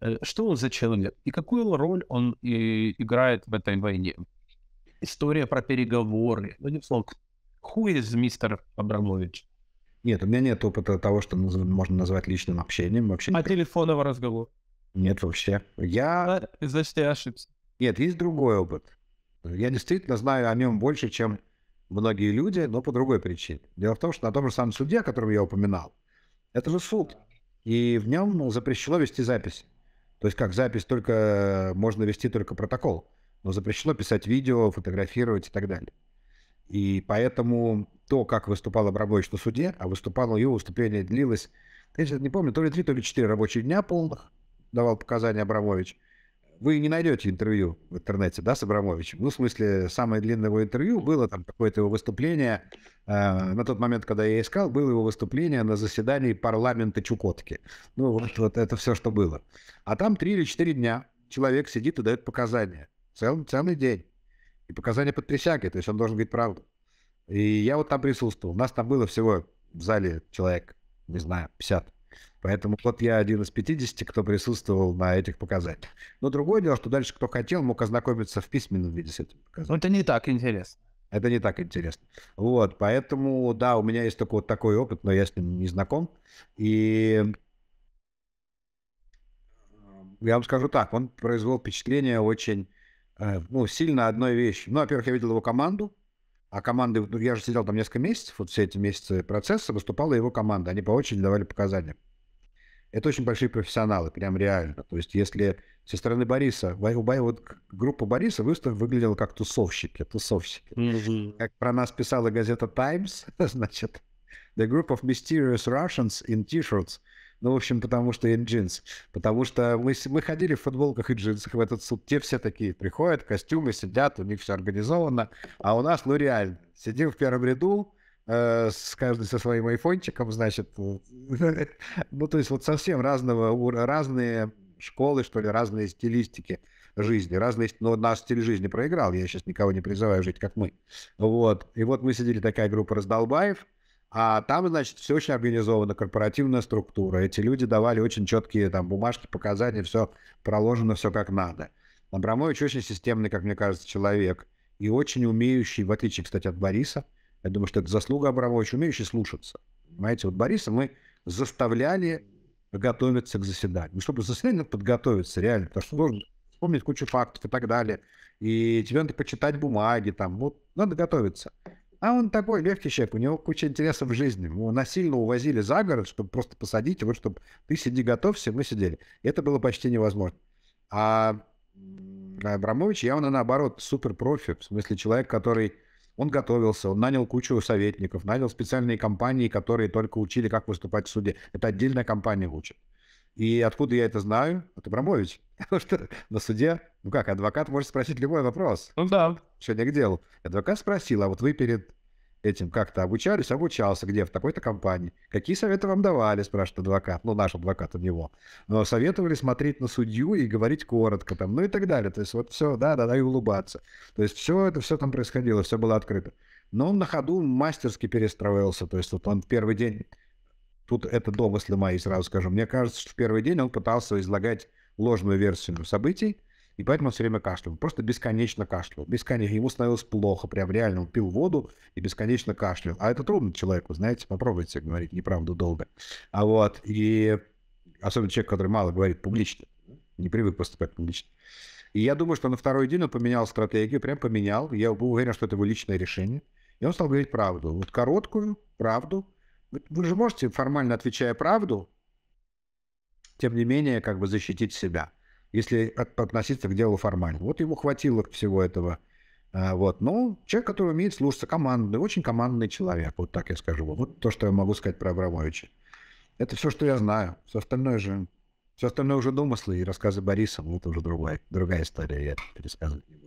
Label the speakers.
Speaker 1: Э, что он за человек и какую роль он и играет в этой войне. История про переговоры. Ну, не слог. Who is мистер Абрамович? Нет, у меня нет опыта того, что можно назвать личным общением. Вообще а телефонного разговора? Нет, вообще. Я... А, значит, я ошибся. Нет, есть другой опыт. Я действительно знаю о нем больше, чем многие люди, но по другой причине. Дело в том, что на том же самом суде, о котором я упоминал, это же суд, и в нем запрещено вести записи. То есть как, запись только, можно вести только протокол, но запрещено писать видео, фотографировать и так далее. И поэтому то, как выступал Абрамович на суде, а выступал его выступление длилось, я сейчас не помню, то ли три, то ли четыре рабочих дня полных, давал показания Абрамович – вы не найдете интервью в интернете, да, с Абрамовичем. Ну, в смысле, самое длинное его интервью было там какое-то его выступление. Э, на тот момент, когда я искал, было его выступление на заседании парламента Чукотки. Ну, вот, вот это все, что было. А там три или четыре дня человек сидит и дает показания. Целый, целый день. И показания под присягой, то есть он должен говорить правду. И я вот там присутствовал. У нас там было всего в зале человек, не знаю, 50. Поэтому вот я один из 50, кто присутствовал на этих показателях. Но другое дело, что дальше кто хотел, мог ознакомиться в письменном виде с этим ну, показателем. Но это не так интересно. Это не так интересно. Вот, поэтому, да, у меня есть только вот такой опыт, но я с ним не знаком. И э, я вам скажу так, он произвел впечатление очень, э, ну, сильно одной вещи. Ну, во-первых, я видел его команду, а команды, ну, я же сидел там несколько месяцев, вот все эти месяцы процесса, выступала его команда, они по очереди давали показания. Это очень большие профессионалы, прям реально. То есть, если со стороны Бориса, вот группа Бориса выстав выглядела как тусовщики, тусовщики. Mm-hmm. Как про нас писала газета Times, значит, the group of mysterious Russians in t-shirts – ну, в общем, потому что и джинс. Потому что мы, мы ходили в футболках и джинсах в этот суд. Те все такие приходят, костюмы сидят, у них все организовано. А у нас, ну, реально, сидим в первом ряду, э, с каждый со своим айфончиком, значит, э, ну, то есть вот совсем разного, разные школы, что ли, разные стилистики жизни, разные, но ну, наш стиль жизни проиграл, я сейчас никого не призываю жить, как мы, вот, и вот мы сидели, такая группа раздолбаев, а там, значит, все очень организовано, корпоративная структура. Эти люди давали очень четкие там бумажки, показания, все проложено, все как надо. Абрамович очень системный, как мне кажется, человек. И очень умеющий, в отличие, кстати, от Бориса, я думаю, что это заслуга Абрамовича, умеющий слушаться. Понимаете, вот Бориса мы заставляли готовиться к заседанию. Ну, чтобы заседание подготовиться, реально, потому что нужно вспомнить кучу фактов и так далее. И тебе надо почитать бумаги, там, вот, надо готовиться. А он такой легкий человек, у него куча интересов в жизни. Его насильно увозили за город, чтобы просто посадить его, чтобы ты сиди, готовься, мы сидели. Это было почти невозможно. А Абрамович явно наоборот супер профи, в смысле человек, который он готовился, он нанял кучу советников, нанял специальные компании, которые только учили, как выступать в суде. Это отдельная компания учит. И откуда я это знаю? От Абрамовича. Потому что на суде, ну как, адвокат может спросить любой вопрос. Ну да. Что не к делу. Адвокат спросил, а вот вы перед этим как-то обучались? Обучался где? В такой-то компании. Какие советы вам давали, спрашивает адвокат. Ну, наш адвокат у него. Но ну, а советовали смотреть на судью и говорить коротко там, ну и так далее. То есть вот все, да-да-да, и улыбаться. То есть все это, все там происходило, все было открыто. Но он на ходу мастерски перестроился. То есть вот он первый день... Тут это домыслы мои, сразу скажу. Мне кажется, что в первый день он пытался излагать ложную версию событий, и поэтому он все время кашлял. Просто бесконечно кашлял. Бесконечно. Ему становилось плохо, прям реально. Он пил воду и бесконечно кашлял. А это трудно человеку, знаете, попробуйте говорить неправду долго. А вот, и особенно человек, который мало говорит публично, не привык поступать публично. И я думаю, что на второй день он поменял стратегию, прям поменял. Я был уверен, что это его личное решение. И он стал говорить правду. Вот короткую правду. Вы же можете, формально отвечая правду, тем не менее, как бы защитить себя, если относиться к делу формально. Вот ему хватило всего этого. А, вот. Но ну, человек, который умеет слушаться, командный, очень командный человек, вот так я скажу. Вот то, что я могу сказать про Абрамовича. Это все, что я знаю. Все остальное же все остальное уже домыслы и рассказы Бориса. Вот уже другая, другая история, я пересказывать не буду.